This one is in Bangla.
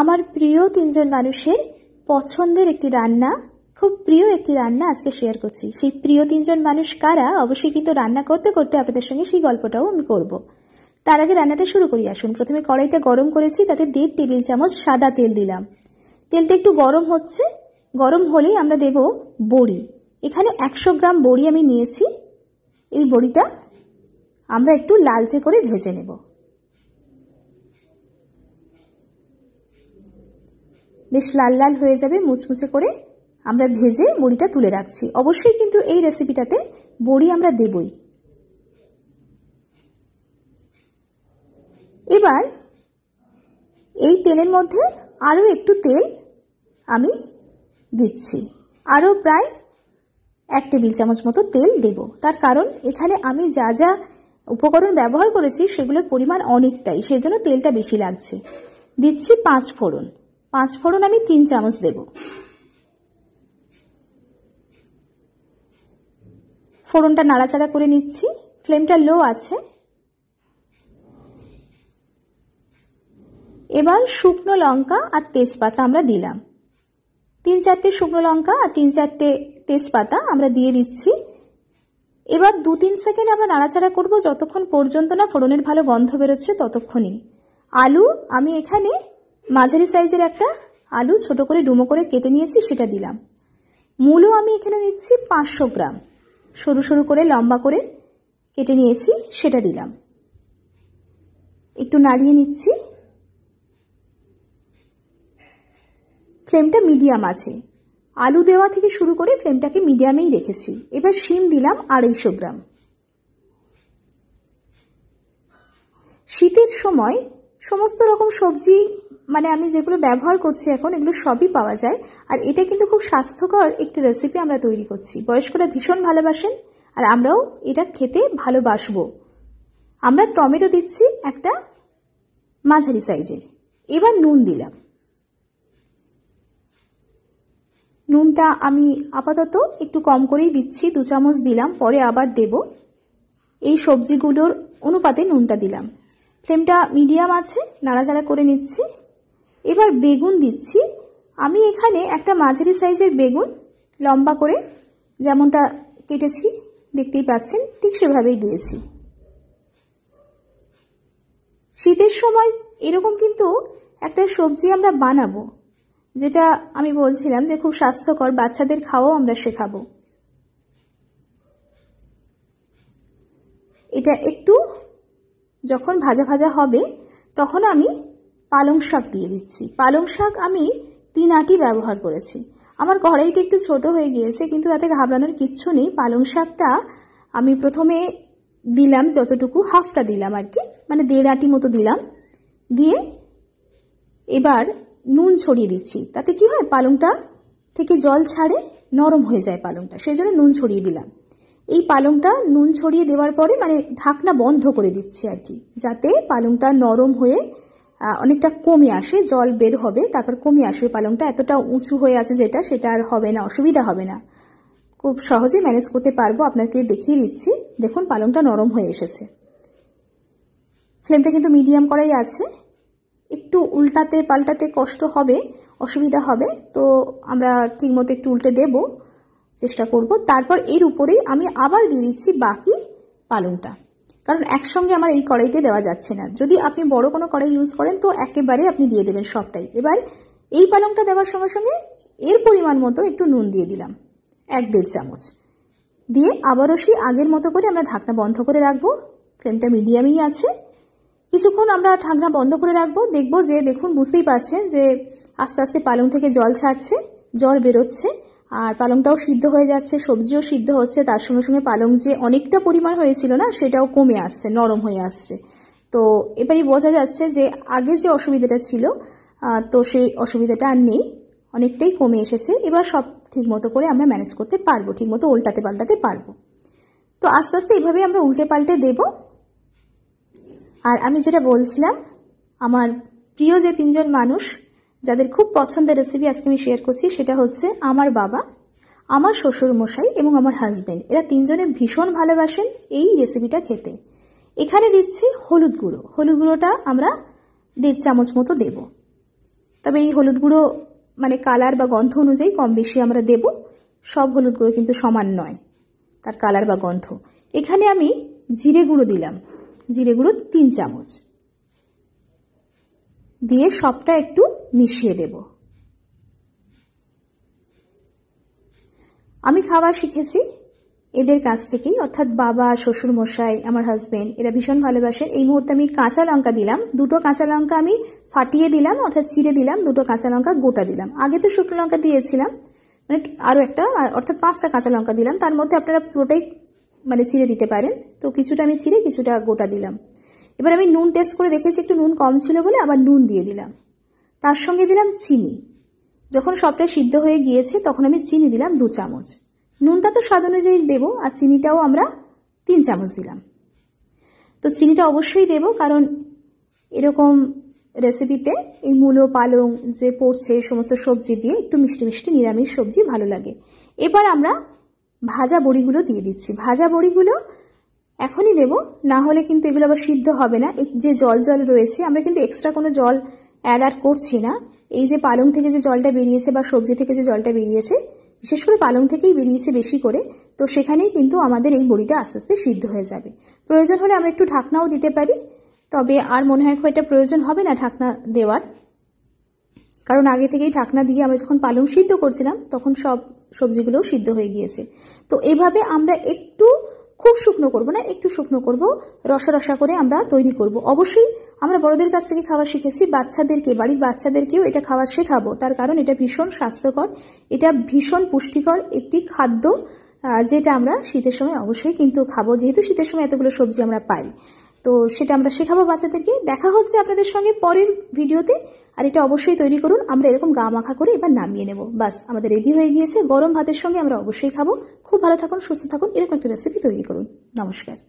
আমার প্রিয় তিনজন মানুষের পছন্দের একটি রান্না খুব প্রিয় একটি রান্না আজকে শেয়ার করছি সেই প্রিয় তিনজন মানুষ কারা অবশ্যই কিন্তু রান্না করতে করতে আপনাদের সঙ্গে সেই গল্পটাও আমি করব। তার আগে রান্নাটা শুরু করি আসুন প্রথমে কড়াইটা গরম করেছি তাতে দেড় টেবিল চামচ সাদা তেল দিলাম তেলটা একটু গরম হচ্ছে গরম হলেই আমরা দেব বড়ি এখানে একশো গ্রাম বড়ি আমি নিয়েছি এই বড়িটা আমরা একটু লালচে করে ভেজে নেবো বেশ লাল লাল হয়ে যাবে মুচমুচে করে আমরা ভেজে বড়িটা তুলে রাখছি অবশ্যই কিন্তু এই রেসিপিটাতে বড়ি আমরা দেবই এবার এই তেলের মধ্যে আরও একটু তেল আমি দিচ্ছি আরও প্রায় এক টেবিল চামচ মতো তেল দেব তার কারণ এখানে আমি যা যা উপকরণ ব্যবহার করেছি সেগুলোর পরিমাণ অনেকটাই সেই জন্য তেলটা বেশি লাগছে দিচ্ছি পাঁচ ফোড়ন পাঁচ ফোড়ন আমি তিন চামচ দেব ফোড়নটা নাড়াচাড়া করে নিচ্ছি ফ্লেমটা লো আছে এবার শুকনো লঙ্কা আর তেজপাতা আমরা দিলাম তিন চারটে শুকনো লঙ্কা আর তিন চারটে তেজপাতা আমরা দিয়ে দিচ্ছি এবার দু তিন সেকেন্ড আমরা নাড়াচাড়া করব যতক্ষণ পর্যন্ত না ফোড়নের ভালো গন্ধ বেরোচ্ছে ততক্ষণই আলু আমি এখানে মাঝারি সাইজের একটা আলু ছোট করে ডুমো করে কেটে নিয়েছি সেটা দিলাম মূলও আমি এখানে নিচ্ছি পাঁচশো গ্রাম সরু সরু করে লম্বা করে কেটে নিয়েছি সেটা দিলাম একটু নাড়িয়ে নিচ্ছি ফ্লেমটা মিডিয়াম আছে আলু দেওয়া থেকে শুরু করে ফ্লেমটাকে মিডিয়ামেই রেখেছি এবার শিম দিলাম আড়াইশো গ্রাম শীতের সময় সমস্ত রকম সবজি মানে আমি যেগুলো ব্যবহার করছি এখন এগুলো সবই পাওয়া যায় আর এটা কিন্তু খুব স্বাস্থ্যকর একটি রেসিপি আমরা তৈরি করছি বয়স্করা ভীষণ ভালোবাসেন আর আমরাও এটা খেতে ভালোবাসবো আমরা টমেটো দিচ্ছি একটা মাঝারি সাইজের এবার নুন দিলাম নুনটা আমি আপাতত একটু কম করেই দিচ্ছি দু চামচ দিলাম পরে আবার দেব এই সবজিগুলোর অনুপাতে নুনটা দিলাম ফ্লেমটা মিডিয়াম আছে নাড়াচাড়া করে নিচ্ছি এবার বেগুন দিচ্ছি আমি এখানে একটা মাঝারি সাইজের বেগুন লম্বা করে যেমনটা কেটেছি দেখতেই পাচ্ছেন ঠিক সেভাবেই দিয়েছি শীতের সময় এরকম কিন্তু একটা সবজি আমরা বানাবো যেটা আমি বলছিলাম যে খুব স্বাস্থ্যকর বাচ্চাদের খাওয়াও আমরা শেখাবো এটা একটু যখন ভাজা ভাজা হবে তখন আমি পালং শাক দিয়ে দিচ্ছি পালং শাক আমি তিন আটি ব্যবহার করেছি আমার কড়াইটি একটু ছোট হয়ে গিয়েছে কিন্তু তাতে ঘাবড়ানোর কিচ্ছু নেই পালং শাকটা আমি প্রথমে দিলাম যতটুকু হাফটা দিলাম আর কি মানে দেড় আটি মতো দিলাম দিয়ে এবার নুন ছড়িয়ে দিচ্ছি তাতে কি হয় পালংটা থেকে জল ছাড়ে নরম হয়ে যায় পালংটা সেই জন্য নুন ছড়িয়ে দিলাম এই পালংটা নুন ছড়িয়ে দেওয়ার পরে মানে ঢাকনা বন্ধ করে দিচ্ছি আর কি যাতে পালংটা নরম হয়ে অনেকটা কমে আসে জল বের হবে তারপর কমে আসবে পালংটা এতটা উঁচু হয়ে আছে যেটা সেটা আর হবে না অসুবিধা হবে না খুব সহজে ম্যানেজ করতে পারবো আপনাকে দেখিয়ে দিচ্ছি দেখুন পালংটা নরম হয়ে এসেছে ফ্লেমটা কিন্তু মিডিয়াম করাই আছে একটু উল্টাতে পাল্টাতে কষ্ট হবে অসুবিধা হবে তো আমরা ঠিকমতো একটু উল্টে দেবো চেষ্টা করব তারপর এর উপরেই আমি আবার দিয়ে দিচ্ছি বাকি পালংটা কারণ একসঙ্গে আমার এই কড়াইতে দেওয়া যাচ্ছে না যদি আপনি বড় কোনো কড়াই ইউজ করেন তো একেবারে আপনি দিয়ে দেবেন সবটাই এবার এই পালংটা দেওয়ার সঙ্গে সঙ্গে এর পরিমাণ মতো একটু নুন দিয়ে দিলাম এক দেড় চামচ দিয়ে আবারও সেই আগের মতো করে আমরা ঢাকনা বন্ধ করে রাখবো ফ্লেমটা মিডিয়ামই আছে কিছুক্ষণ আমরা ঢাকনা বন্ধ করে রাখবো দেখবো যে দেখুন বুঝতেই পারছেন যে আস্তে আস্তে পালং থেকে জল ছাড়ছে জল বেরোচ্ছে আর পালংটাও সিদ্ধ হয়ে যাচ্ছে সবজিও সিদ্ধ হচ্ছে তার সঙ্গে সঙ্গে পালং যে অনেকটা পরিমাণ হয়েছিল না সেটাও কমে আসছে নরম হয়ে আসছে তো এবারই বোঝা যাচ্ছে যে আগে যে অসুবিধাটা ছিল তো সেই অসুবিধাটা আর নেই অনেকটাই কমে এসেছে এবার সব ঠিকমতো করে আমরা ম্যানেজ করতে পারবো ঠিকমতো উল্টাতে পাল্টাতে পারবো তো আস্তে আস্তে এভাবে আমরা উল্টে পাল্টে দেব আর আমি যেটা বলছিলাম আমার প্রিয় যে তিনজন মানুষ যাদের খুব পছন্দের রেসিপি আজকে আমি শেয়ার করছি সেটা হচ্ছে আমার বাবা আমার শ্বশুর মশাই এবং আমার হাজব্যান্ড এরা তিনজনে ভীষণ ভালোবাসেন এই রেসিপিটা খেতে এখানে দিচ্ছি হলুদ গুঁড়ো হলুদ গুঁড়োটা আমরা দেড় চামচ মতো দেব তবে এই হলুদ গুঁড়ো মানে কালার বা গন্ধ অনুযায়ী কম বেশি আমরা দেব সব হলুদ গুঁড়ো কিন্তু সমান নয় তার কালার বা গন্ধ এখানে আমি জিরে গুঁড়ো দিলাম জিরে গুঁড়ো তিন চামচ দিয়ে সবটা একটু মিশিয়ে দেব আমি খাওয়া শিখেছি এদের কাছ থেকেই অর্থাৎ বাবা শ্বশুর মশাই আমার হাজবেন্ড এরা ভীষণ ভালোবাসেন এই মুহূর্তে আমি কাঁচা লঙ্কা দিলাম দুটো কাঁচা লঙ্কা আমি ফাটিয়ে দিলাম অর্থাৎ চিড়ে দিলাম দুটো কাঁচা লঙ্কা গোটা দিলাম আগে তো শুকনো লঙ্কা দিয়েছিলাম মানে আরও একটা অর্থাৎ পাঁচটা কাঁচা লঙ্কা দিলাম তার মধ্যে আপনারা পুরোটাই মানে চিড়ে দিতে পারেন তো কিছুটা আমি চিড়ে কিছুটা গোটা দিলাম এবার আমি নুন টেস্ট করে দেখেছি একটু নুন কম ছিল বলে আবার নুন দিয়ে দিলাম তার সঙ্গে দিলাম চিনি যখন সবটা সিদ্ধ হয়ে গিয়েছে তখন আমি চিনি দিলাম দু চামচ নুনটা তো স্বাদ অনুযায়ী দেবো আর চিনিটাও আমরা তিন চামচ দিলাম তো চিনিটা অবশ্যই দেব কারণ এরকম রেসিপিতে এই মূলো পালং যে পড়ছে সমস্ত সবজি দিয়ে একটু মিষ্টি মিষ্টি নিরামিষ সবজি ভালো লাগে এবার আমরা ভাজা বড়িগুলো দিয়ে দিচ্ছি ভাজা বড়িগুলো এখনই দেব না হলে কিন্তু এগুলো আবার সিদ্ধ হবে না যে জল জল রয়েছে আমরা কিন্তু এক্সট্রা কোনো জল অ্যাড আর করছি না এই যে পালং থেকে যে জলটা বেরিয়েছে বা সবজি থেকে যে জলটা বেরিয়েছে বিশেষ করে পালং থেকেই বেরিয়েছে বেশি করে তো সেখানেই কিন্তু আমাদের এই বড়িটা আস্তে আস্তে সিদ্ধ হয়ে যাবে প্রয়োজন হলে আমরা একটু ঢাকনাও দিতে পারি তবে আর মনে হয় খুব একটা প্রয়োজন হবে না ঢাকনা দেওয়ার কারণ আগে থেকেই ঢাকনা দিয়ে আমরা যখন পালং সিদ্ধ করছিলাম তখন সব সবজিগুলোও সিদ্ধ হয়ে গিয়েছে তো এভাবে আমরা একটু খুব শুকনো করব না একটু শুকনো করব রসা রসা করে আমরা তৈরি করব অবশ্যই আমরা বড়দের কাছ থেকে খাওয়া শিখেছি বাচ্চাদেরকে বাড়ির বাচ্চাদেরকেও এটা খাওয়া শেখাবো তার কারণ এটা ভীষণ স্বাস্থ্যকর এটা ভীষণ পুষ্টিকর একটি খাদ্য যেটা আমরা শীতের সময় অবশ্যই কিন্তু খাবো যেহেতু শীতের সময় এতগুলো সবজি আমরা পাই তো সেটা আমরা শেখাবো বাচ্চাদেরকে দেখা হচ্ছে আপনাদের সঙ্গে পরের ভিডিওতে আর এটা অবশ্যই তৈরি করুন আমরা এরকম গা মাখা করে এবার নামিয়ে নেব বাস আমাদের রেডি হয়ে গিয়েছে গরম ভাতের সঙ্গে আমরা অবশ্যই খাবো খুব ভালো থাকুন সুস্থ থাকুন এরকম একটা রেসিপি তৈরি করুন নমস্কার